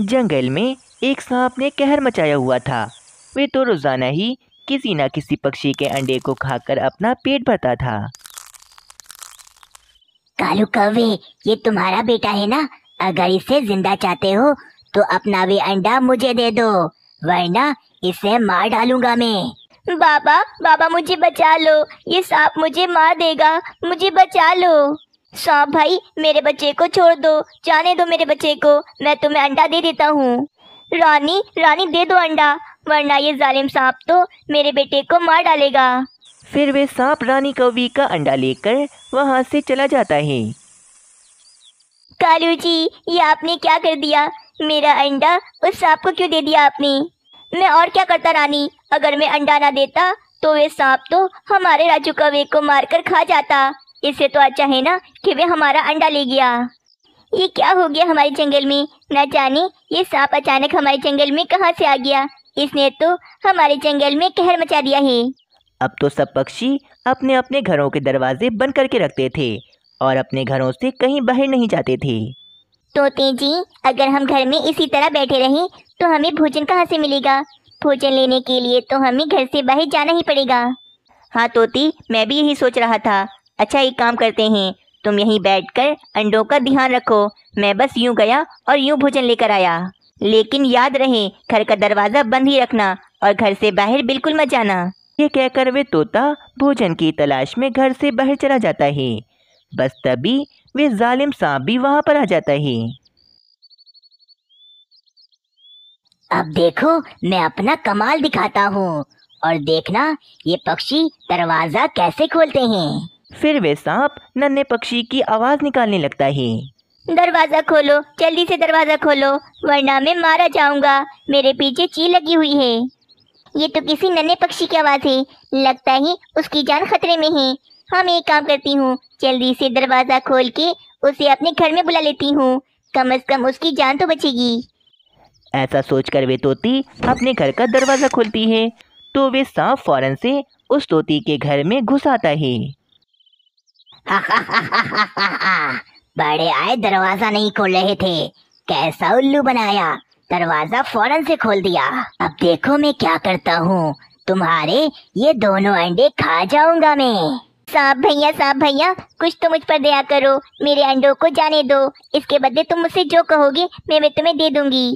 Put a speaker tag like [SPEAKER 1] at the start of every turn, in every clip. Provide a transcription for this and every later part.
[SPEAKER 1] जंगल में एक सांप ने कहर मचाया हुआ था वे तो रोज़ाना ही किसी न किसी पक्षी के अंडे को खाकर अपना पेट भरता था कालू कवे
[SPEAKER 2] ये तुम्हारा बेटा है ना अगर इसे जिंदा चाहते हो तो अपना भी अंडा मुझे दे दो वरना इसे मार डालूंगा मैं बाबा बाबा मुझे बचा लो ये सांप मुझे मार देगा मुझे बचा लो साहब भाई मेरे बच्चे को छोड़ दो जाने दो मेरे बच्चे को मैं तुम्हें अंडा दे देता हूँ रानी रानी दे दो अंडा वरना ये जालिम सांप तो मेरे बेटे को मार डालेगा
[SPEAKER 1] फिर वे सांप रानी कौवी का अंडा लेकर वहाँ से चला जाता है
[SPEAKER 2] कालू जी ये आपने क्या कर दिया मेरा अंडा उस सांप को क्यों दे दिया आपने मैं और क्या करता रानी अगर मैं अंडा ना देता तो वे सांप तो हमारे राजू कौवे को मारकर खा जाता इससे तो अच्छा है ना कि वे हमारा अंडा ले गया ये क्या हो गया हमारे जंगल में न जाने ये सांप अचानक हमारे जंगल में कहाँ से आ गया इसने तो हमारे जंगल में कहर मचा दिया है
[SPEAKER 1] अब तो सब पक्षी अपने अपने घरों के दरवाजे बंद करके रखते थे और अपने घरों से कहीं बाहर नहीं जाते थे
[SPEAKER 2] तोते जी अगर हम घर में इसी तरह बैठे रहें तो हमें भोजन कहाँ से मिलेगा भोजन लेने के लिए तो हमें घर से बाहर जाना ही पड़ेगा हाँ तोती मैं भी यही सोच रहा था अच्छा एक काम करते हैं तुम यहीं बैठकर अंडों का ध्यान रखो मैं बस यूं गया और यूं भोजन लेकर आया लेकिन याद रहे घर का दरवाज़ा बंद ही रखना और घर से बाहर बिल्कुल मत जाना
[SPEAKER 1] ये कहकर वे तोता भोजन की तलाश में घर से बाहर चला जाता है बस तभी वे जालिम सांप भी वहाँ पर आ जाता है
[SPEAKER 2] अब देखो मैं अपना कमाल दिखाता हूँ और देखना ये पक्षी
[SPEAKER 1] दरवाजा कैसे खोलते हैं फिर वे सांप नन्हे पक्षी की आवाज़ निकालने लगता है
[SPEAKER 2] दरवाज़ा खोलो जल्दी से दरवाज़ा खोलो वरना मैं मारा जाऊंगा मेरे पीछे ची लगी हुई है ये तो किसी नन्हे पक्षी की आवाज़ है लगता है उसकी जान खतरे में है हम एक काम करती हूँ जल्दी से दरवाज़ा खोल के उसे अपने घर में बुला लेती हूँ कम अज कम उसकी जान तो बचेगी
[SPEAKER 1] ऐसा सोचकर वे तोती अपने घर का दरवाज़ा खोलती है तो वे सांप फौरन से उस तोती के घर में घुस आता है
[SPEAKER 2] बड़े आए दरवाजा नहीं खोल रहे थे कैसा उल्लू बनाया दरवाजा फौरन से खोल दिया अब देखो मैं क्या करता हूँ तुम्हारे ये दोनों अंडे खा जाऊंगा मैं साहब भैया साहब भैया कुछ तो मुझ पर दया करो मेरे अंडों को जाने दो इसके बदले तुम मुझसे जो कहोगे मैं वे तुम्हें दे दूंगी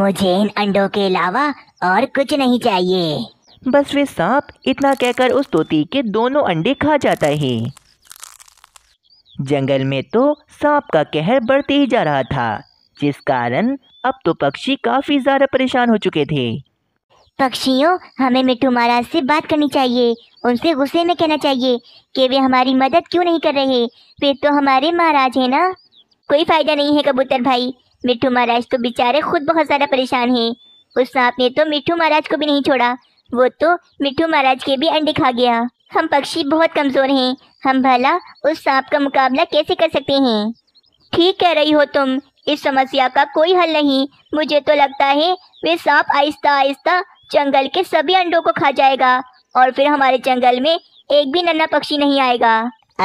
[SPEAKER 2] मुझे इन अंडों के अलावा और कुछ नहीं चाहिए
[SPEAKER 1] बस वे सांप इतना कहकर उस तोती के दोनों अंडे खा जाता है जंगल में तो सांप का कहर बढ़ते ही जा रहा था जिस कारण अब तो पक्षी काफ़ी ज़्यादा परेशान हो चुके थे
[SPEAKER 2] पक्षियों हमें मिट्टू महाराज से बात करनी चाहिए उनसे गुस्से में कहना चाहिए कि वे हमारी मदद क्यों नहीं कर रहे वे तो हमारे महाराज हैं ना कोई फ़ायदा नहीं है कबूतर भाई मिट्टू महाराज तो बेचारे खुद बहुत ज़्यादा परेशान हैं उस सांप ने तो मिट्टू महाराज को भी नहीं छोड़ा वो तो मिट्टू महाराज के भी अंडे खा गया हम पक्षी बहुत कमज़ोर हैं हम भला उस सांप का मुकाबला कैसे कर सकते हैं ठीक कह रही हो तुम इस समस्या का कोई हल नहीं मुझे तो लगता है वे सांप आहिस्ता आहिस्ता जंगल के सभी अंडों को खा जाएगा और फिर हमारे जंगल में एक भी नन्ना पक्षी नहीं आएगा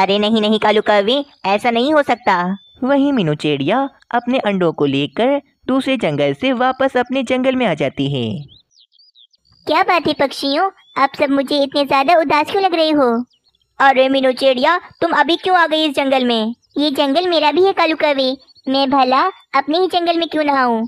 [SPEAKER 2] अरे नहीं नहीं कालू कवि ऐसा नहीं हो सकता
[SPEAKER 1] वही मीनू चिड़िया अपने अंडों को लेकर दूसरे जंगल से वापस अपने जंगल में आ जाती है
[SPEAKER 2] क्या बात है पक्षियों आप सब मुझे इतने ज्यादा उदास क्यों लग रहे हो अरे मीनू चिड़िया तुम अभी क्यों आ गई इस जंगल में ये जंगल मेरा भी है कालू कवे मैं भला अपने ही जंगल में क्यों नहाऊं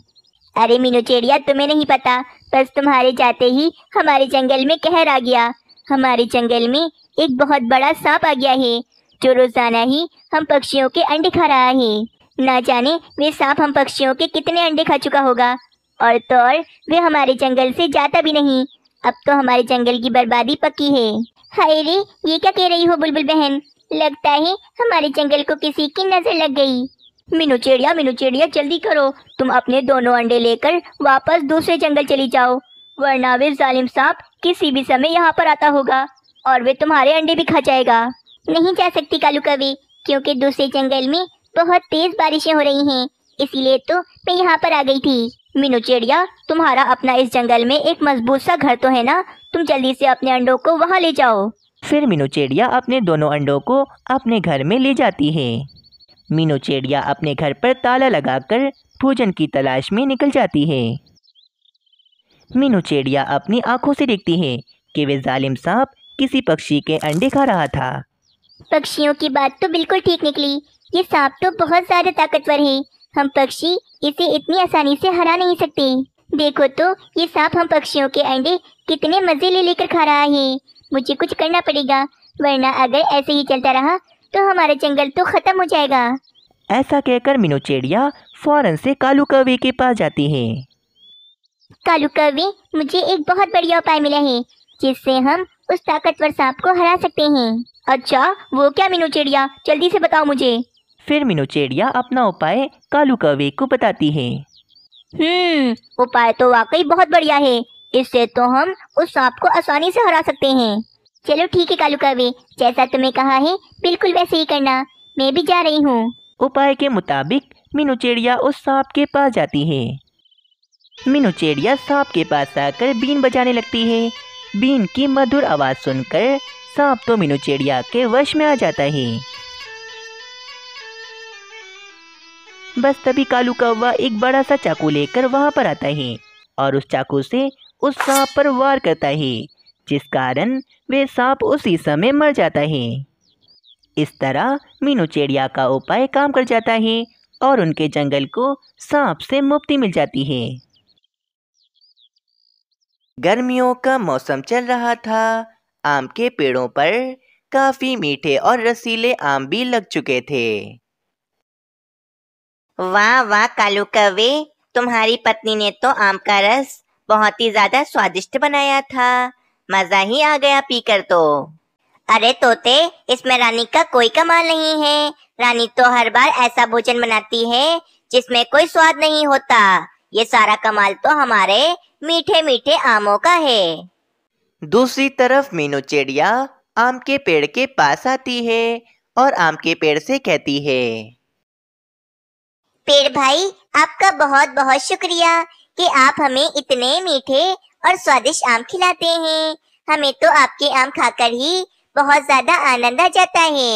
[SPEAKER 2] अरे मीनू चिड़िया तुम्हें नहीं पता बस तुम्हारे जाते ही हमारे जंगल में कहर आ गया हमारे जंगल में एक बहुत बड़ा सांप आ गया है जो रोजाना ही हम पक्षियों के अंडे खा रहा है ना जाने वे सांप हम पक्षियों के कितने अंडे खा चुका होगा और तो और वे हमारे जंगल से जाता भी नहीं अब तो हमारे जंगल की बर्बादी पक्की है हाय रे ये क्या कह रही हो बुलबुल बहन लगता है हमारे जंगल को किसी की नजर लग गई मीनू चिड़िया मीनू चिड़िया जल्दी करो तुम अपने दोनों अंडे लेकर वापस दूसरे जंगल चली जाओ वरना वे जालिम सांप किसी भी समय यहाँ पर आता होगा और वे तुम्हारे अंडे भी खा जाएगा नहीं जा सकती कालू कवि क्योंकि दूसरे जंगल में बहुत तेज बारिशें हो रही हैं इसीलिए तो मैं यहाँ पर आ गई थी मीनू चिड़िया तुम्हारा अपना इस जंगल में एक मजबूत सा घर तो है ना तुम जल्दी से अपने अंडों को वहाँ ले जाओ
[SPEAKER 1] फिर मीनू चिड़िया अपने दोनों अंडों को अपने घर में ले जाती है मीनू चिड़िया अपने घर पर ताला लगाकर भोजन की तलाश में निकल जाती है मीनू चिड़िया अपनी आंखों से देखती है कि वे जालिम सांप किसी पक्षी के अंडे खा रहा था
[SPEAKER 2] पक्षियों की बात तो बिल्कुल ठीक निकली ये सांप तो बहुत ज्यादा ताकतवर है हम पक्षी इसे इतनी आसानी से हरा नहीं सकते देखो तो ये सांप हम पक्षियों के अंडे कितने मजे ले लेकर खा रहा है मुझे कुछ करना पड़ेगा वरना अगर ऐसे ही चलता रहा तो हमारा जंगल तो खत्म हो जाएगा
[SPEAKER 1] ऐसा कहकर मीनू चिड़िया फौरन से कालू कौवे के पास जाती है
[SPEAKER 2] कालू कौवे मुझे एक बहुत बढ़िया उपाय मिला है जिससे हम उस ताकतवर सांप को हरा सकते हैं अच्छा वो क्या मीनू चिड़िया जल्दी से बताओ मुझे
[SPEAKER 1] फिर मिनोचेड़िया अपना उपाय कालू कौवे को बताती है
[SPEAKER 2] हम्म उपाय तो वाकई बहुत बढ़िया है इससे तो हम उस सांप को आसानी से हरा सकते हैं चलो ठीक है कालू कौवे जैसा तुम्हें कहा है बिल्कुल वैसे ही करना मैं भी जा रही हूँ
[SPEAKER 1] उपाय के मुताबिक मिनुचेड़िया उस सांप के पास जाती है मिनुचेड़िया सांप के पास आकर बीन बजाने लगती है बीन की मधुर आवाज़ सुनकर सांप तो मिनुचेड़िया के वश में आ जाता है बस तभी कालू कौवा एक बड़ा सा चाकू लेकर वहाँ पर आता है और उस चाकू से उस सांप पर वार करता है जिस कारण वे सांप उसी समय मर जाता है इस तरह मीनू चिड़िया का उपाय काम कर जाता है और उनके जंगल को सांप से मुक्ति मिल जाती है गर्मियों का मौसम चल रहा था आम के पेड़ों पर काफ़ी मीठे और रसीले आम भी लग चुके थे
[SPEAKER 2] वाह वाह कालू कवे तुम्हारी पत्नी ने तो आम का रस बहुत ही ज्यादा स्वादिष्ट बनाया था मजा ही आ गया पीकर तो अरे तोते इसमें रानी का कोई कमाल नहीं है रानी तो हर बार ऐसा भोजन बनाती है जिसमें कोई स्वाद नहीं होता ये सारा कमाल तो हमारे मीठे मीठे आमों का है
[SPEAKER 1] दूसरी तरफ मीनू चिड़िया आम के पेड़ के पास आती है और आम के पेड़ से कहती है
[SPEAKER 2] पेड़ भाई आपका बहुत बहुत शुक्रिया कि आप हमें इतने मीठे और स्वादिष्ट आम खिलाते हैं हमें तो आपके आम खाकर ही बहुत ज्यादा आनंद आ जाता है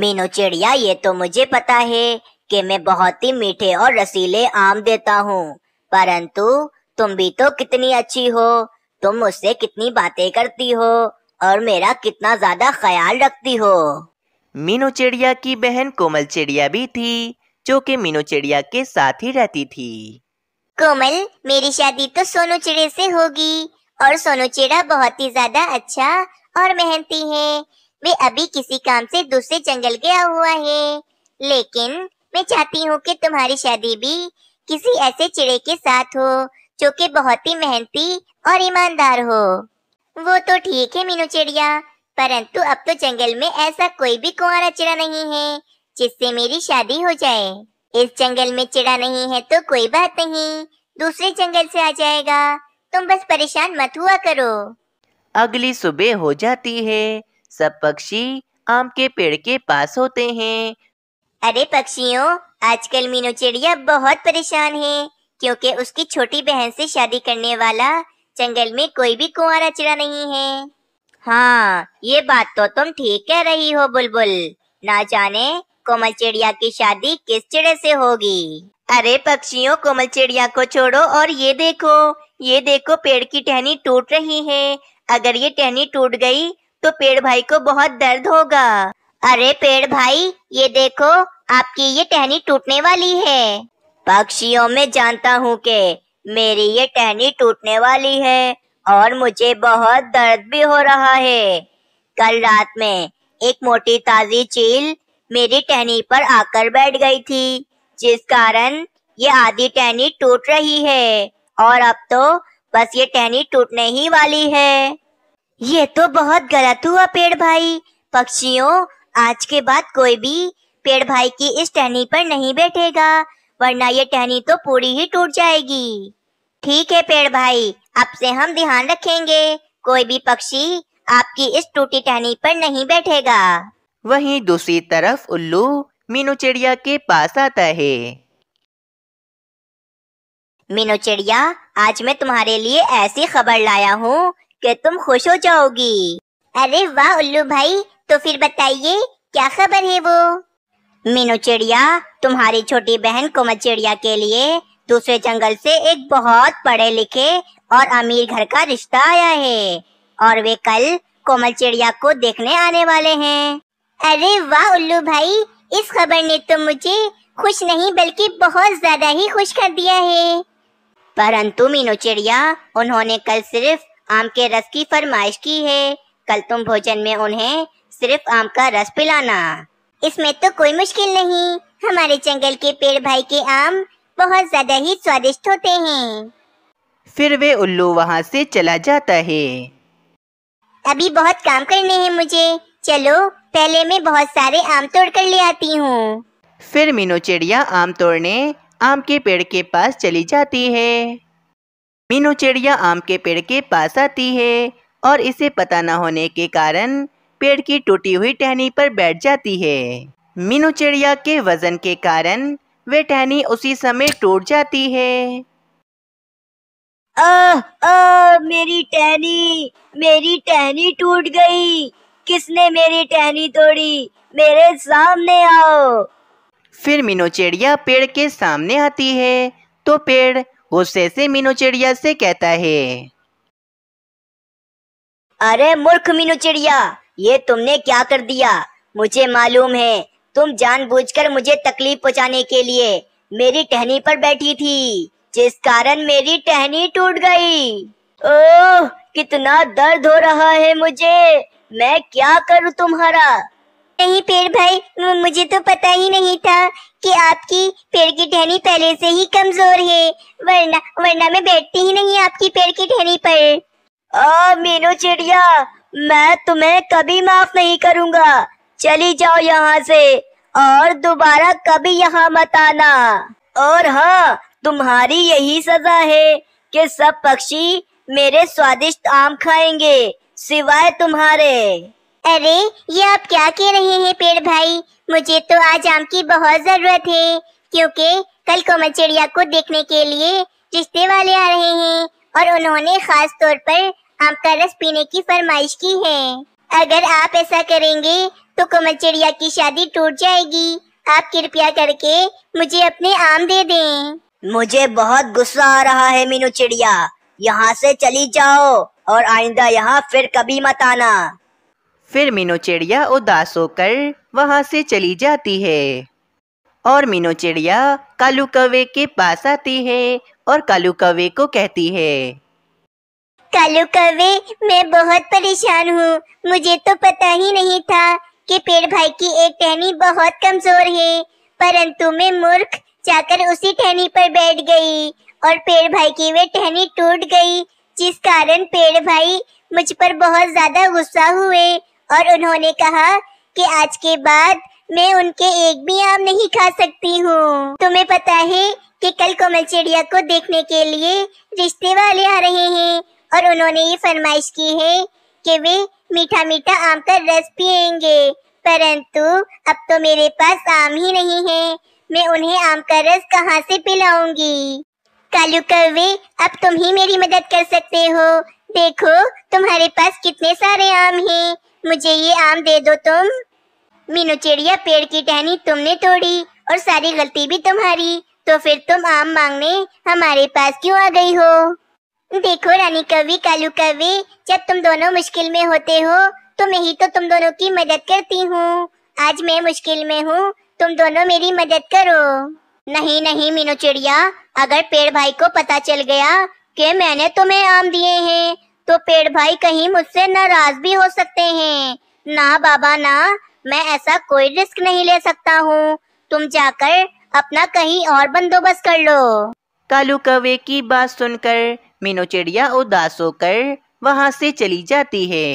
[SPEAKER 2] मीनू चिड़िया ये तो मुझे पता है कि मैं बहुत ही मीठे और रसीले आम देता हूँ परंतु तुम भी तो कितनी अच्छी हो तुम मुझसे कितनी बातें करती हो और मेरा कितना
[SPEAKER 1] ज्यादा ख्याल रखती हो मीनू चिड़िया की बहन कोमल चिड़िया भी थी जो कि मीनू चिड़िया के साथ ही रहती थी
[SPEAKER 2] कोमल मेरी शादी तो सोनू चिड़े से होगी और सोनू चिड़ा बहुत ही ज्यादा अच्छा और मेहनती है वे अभी किसी काम से दूसरे जंगल गया हुआ है लेकिन मैं चाहती हूँ कि तुम्हारी शादी भी किसी ऐसे चिड़े के साथ हो जो कि बहुत ही मेहनती और ईमानदार हो वो तो ठीक है मीनू चिड़िया परंतु अब तो जंगल में ऐसा कोई भी कुआरा चिड़ा नहीं है जिससे मेरी शादी हो जाए इस जंगल में चिड़ा नहीं है तो कोई बात नहीं दूसरे जंगल से आ जाएगा तुम बस परेशान मत हुआ करो
[SPEAKER 1] अगली सुबह हो जाती है सब पक्षी आम के पेड़ के पास होते हैं अरे पक्षियों
[SPEAKER 2] आजकल मीनू चिड़िया बहुत परेशान है क्योंकि उसकी छोटी बहन से शादी करने वाला जंगल में कोई भी कुंवारा चिड़ा नहीं है हाँ ये बात तो तुम ठीक कह रही हो बुलबुल ना जाने कोमल चिड़िया की शादी किस चिड़े से होगी अरे पक्षियों कोमल चिड़िया को छोड़ो और ये देखो ये देखो पेड़ की टहनी टूट रही है अगर ये टहनी टूट गई तो पेड़ भाई को बहुत दर्द होगा अरे पेड़ भाई ये देखो आपकी ये टहनी टूटने वाली है पक्षियों में जानता हूँ के मेरी ये टहनी टूटने वाली है और मुझे बहुत दर्द भी हो रहा है कल रात में एक मोटी ताजी चील मेरी टहनी पर आकर बैठ गई थी जिस कारण ये आधी टहनी टूट रही है और अब तो बस ये टहनी टूटने ही वाली है ये तो बहुत गलत हुआ पेड़ भाई पक्षियों आज के बाद कोई भी पेड़ भाई की इस टहनी पर नहीं बैठेगा वरना ये टहनी तो पूरी ही टूट जाएगी ठीक है पेड़ भाई अब से हम ध्यान रखेंगे कोई भी पक्षी आपकी इस टूटी टहनी
[SPEAKER 1] पर नहीं बैठेगा वहीं दूसरी तरफ उल्लू मीनू चिड़िया के पास आता है मीनू चिड़िया आज मैं
[SPEAKER 2] तुम्हारे लिए ऐसी खबर लाया हूँ कि तुम खुश हो जाओगी अरे वाह उल्लू भाई तो फिर बताइए क्या खबर है वो मीनू चिड़िया तुम्हारी छोटी बहन कोमल चिड़िया के लिए दूसरे जंगल से एक बहुत पढ़े लिखे और अमीर घर का रिश्ता आया है और वे कल कोमल चिड़िया को देखने आने वाले हैं अरे वाह उल्लू भाई इस खबर ने तो मुझे खुश नहीं बल्कि बहुत ज्यादा ही खुश कर दिया है परंतु मीनू चिड़िया उन्होंने कल सिर्फ आम के रस की फरमाइश की है कल तुम भोजन में उन्हें सिर्फ आम का रस पिलाना इसमें तो कोई मुश्किल नहीं हमारे जंगल के पेड़ भाई के आम बहुत ज्यादा ही स्वादिष्ट होते हैं
[SPEAKER 1] फिर वे उल्लू वहाँ से चला जाता है
[SPEAKER 2] अभी बहुत काम करने हैं मुझे चलो पहले मैं बहुत सारे आम तोड़ कर ले आती हूँ
[SPEAKER 1] फिर मीनू चिड़िया आम तोड़ने आम के पेड़ के पास चली जाती है मीनू चिड़िया आम के पेड़ के पास आती है और इसे पता न होने के कारण पेड़ की टूटी हुई टहनी पर बैठ जाती है मीनू चिड़िया के वजन के कारण वे टहनी उसी समय टूट जाती है आ, आ, मेरी टहनी मेरी टहनी टूट गई
[SPEAKER 2] किसने मेरी टहनी तोड़ी मेरे सामने
[SPEAKER 1] आओ फिर मीनू चिड़िया पेड़ के सामने आती है तो पेड़ गुस्से से चिड़िया से कहता है अरे मूर्ख मीनू चिड़िया ये
[SPEAKER 2] तुमने क्या कर दिया मुझे मालूम है तुम जानबूझकर मुझे तकलीफ पहुंचाने के लिए मेरी टहनी पर बैठी थी जिस कारण मेरी टहनी टूट गई ओह कितना दर्द हो रहा है मुझे मैं क्या करूँ तुम्हारा नहीं पेड़ भाई मुझे तो पता ही नहीं था कि आपकी पेड़ की टहनी पहले से ही कमजोर है वरना वरना मैं बैठती ही नहीं आपकी पेड़ की टहनी पर ओ मीनू चिड़िया मैं तुम्हें कभी माफ नहीं करूँगा चली जाओ यहाँ से और दोबारा कभी यहाँ मत आना और हाँ तुम्हारी यही सजा है कि सब पक्षी मेरे स्वादिष्ट आम खाएंगे सिवाय तुम्हारे अरे ये आप क्या कह रहे हैं पेड़ भाई मुझे तो आज आम की बहुत जरूरत है क्योंकि कल कोमल चिड़िया को देखने के लिए रिश्ते वाले आ रहे हैं और उन्होंने खास तौर पर आम का रस पीने की फरमाइश की है अगर आप ऐसा करेंगे तो कोमल चिड़िया की शादी टूट जाएगी आप कृपया करके मुझे अपने आम दे दें मुझे बहुत गुस्सा आ रहा है मीनू चिड़िया यहाँ से चली जाओ और आइंदा यहाँ फिर कभी मत आना
[SPEAKER 1] फिर मीनू चिड़िया उदास होकर वहाँ से चली जाती है और मीनू चिड़िया कालू कवे के पास आती है और कालू कवे को कहती है
[SPEAKER 2] कालू कवे मैं बहुत परेशान हूँ मुझे तो पता ही नहीं था कि पेड़ भाई की एक टहनी बहुत कमजोर है परंतु मैं मूर्ख जाकर उसी टहनी पर बैठ गई और पेड़ भाई की वे टहनी टूट गई जिस कारण पेड़ भाई मुझ पर बहुत ज्यादा गुस्सा हुए और उन्होंने कहा कि आज के बाद मैं उनके एक भी आम नहीं खा सकती हूँ तुम्हें पता है कि कल कोमल चिड़िया को देखने के लिए रिश्ते वाले आ रहे हैं और उन्होंने ये फरमाइश की है कि वे मीठा मीठा आम का रस पिएंगे परंतु अब तो मेरे पास आम ही नहीं है मैं उन्हें आम का रस कहाँ से पिलाऊंगी कालू कौवे अब तुम ही मेरी मदद कर सकते हो देखो तुम्हारे पास कितने सारे आम हैं मुझे ये आम दे दो तुम मीनू चिड़िया पेड़ की टहनी तुमने तोड़ी और सारी गलती भी तुम्हारी तो फिर तुम आम मांगने हमारे पास क्यों आ गई हो देखो रानी कवि कालू कवि जब तुम दोनों मुश्किल में होते हो तो मैं ही तो तुम दोनों की मदद करती हूँ आज मैं मुश्किल में हूँ तुम दोनों मेरी मदद करो नहीं नहीं मीनू चिड़िया अगर पेड़ भाई को पता चल गया कि मैंने तुम्हें आम दिए हैं तो पेड़ भाई कहीं मुझसे नाराज भी हो सकते हैं ना बाबा ना मैं ऐसा कोई रिस्क नहीं ले सकता हूँ तुम जाकर
[SPEAKER 1] अपना कहीं और बंदोबस्त कर लो कालू कवे की बात सुनकर मीनू चिड़िया उदास होकर वहाँ से चली जाती है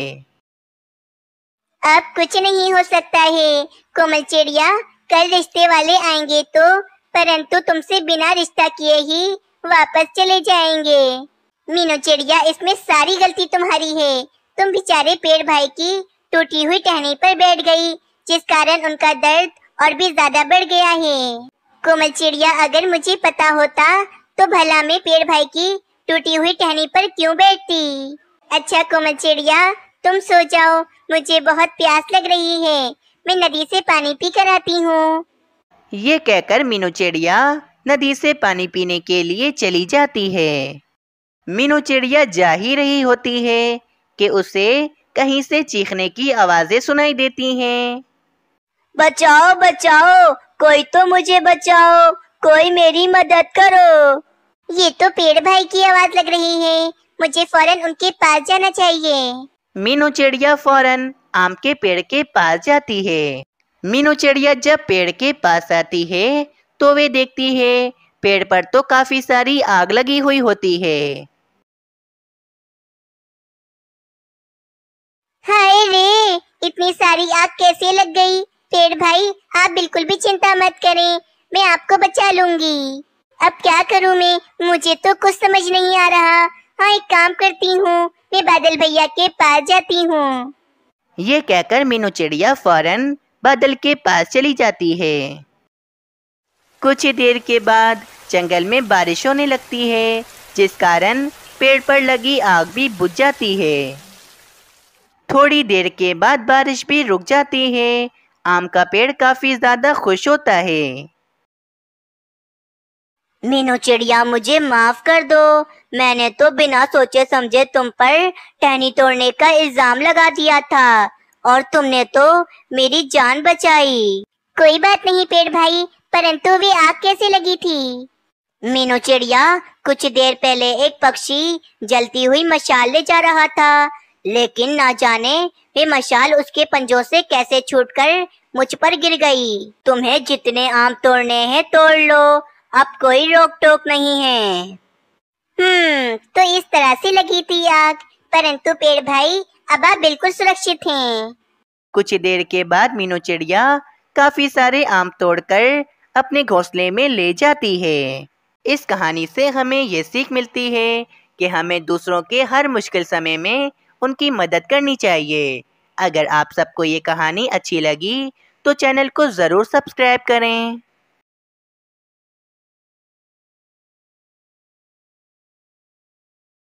[SPEAKER 2] अब कुछ नहीं हो सकता है कोमल चिड़िया कल रिश्ते वाले आएंगे तो परंतु तुमसे बिना रिश्ता किए ही वापस चले जाएंगे मीनू चिड़िया इसमें सारी गलती तुम्हारी है तुम बेचारे पेड़ भाई की टूटी हुई टहनी पर बैठ गई जिस कारण उनका दर्द और भी ज्यादा बढ़ गया है कोमल चिड़िया अगर मुझे पता होता तो भला मैं पेड़ भाई की टूटी हुई टहनी पर क्यों बैठती अच्छा कोमल चिड़िया तुम सो जाओ मुझे बहुत प्यास लग रही है मैं नदी से पानी पी कर आती हूँ
[SPEAKER 1] ये कहकर मीनू चिड़िया नदी से पानी पीने के लिए चली जाती है मीनू चिड़िया जा ही रही होती है कि उसे कहीं से चीखने की आवाजें सुनाई देती हैं बचाओ बचाओ कोई तो मुझे
[SPEAKER 2] बचाओ कोई मेरी मदद करो ये तो पेड़ भाई की आवाज लग रही है मुझे फौरन उनके पास जाना चाहिए
[SPEAKER 1] मीनू चिड़िया फौरन आम के पेड़ के पास जाती है मीनू चिड़िया जब पेड़ के पास आती है तो वे देखती है पेड़ पर तो काफी सारी आग लगी हुई होती है
[SPEAKER 2] हाय रे इतनी सारी आग कैसे लग गई पेड़ भाई आप बिल्कुल भी चिंता मत करें मैं आपको बचा लूंगी अब क्या करूं मैं मुझे तो कुछ समझ नहीं आ रहा हाँ एक काम करती हूँ मैं बादल भैया के पास जाती हूँ
[SPEAKER 1] ये कहकर मीनू चिड़िया फौरन बादल के पास चली जाती है कुछ ही देर के बाद जंगल में बारिश होने लगती है जिस कारण पेड़ पर लगी आग भी बुझ जाती है थोड़ी देर के बाद बारिश भी रुक जाती है आम का पेड़ काफी ज्यादा खुश होता है मीनू चिड़िया मुझे माफ कर दो मैंने तो बिना
[SPEAKER 2] सोचे समझे तुम पर टहनी तोड़ने का इल्जाम लगा दिया था और तुमने तो मेरी जान बचाई कोई बात नहीं पेड़ भाई परंतु वे आग कैसे लगी थी मीनू चिड़िया कुछ देर पहले एक पक्षी जलती हुई मशाल ले जा रहा था लेकिन ना जाने वे मशाल उसके पंजों से कैसे छूटकर मुझ पर गिर गई तुम्हें जितने आम तोड़ने हैं तोड़ लो अब कोई रोक टोक नहीं है हम्म तो इस तरह से लगी थी आग परंतु पेड़ भाई अब आप बिल्कुल सुरक्षित हैं
[SPEAKER 1] कुछ देर के बाद मीनू चिड़िया काफी सारे आम तोड़कर अपने घोंसले में ले जाती है इस कहानी से हमें ये सीख मिलती है कि हमें दूसरों के हर मुश्किल समय में उनकी मदद करनी चाहिए अगर आप सबको ये कहानी अच्छी लगी तो चैनल को ज़रूर सब्सक्राइब करें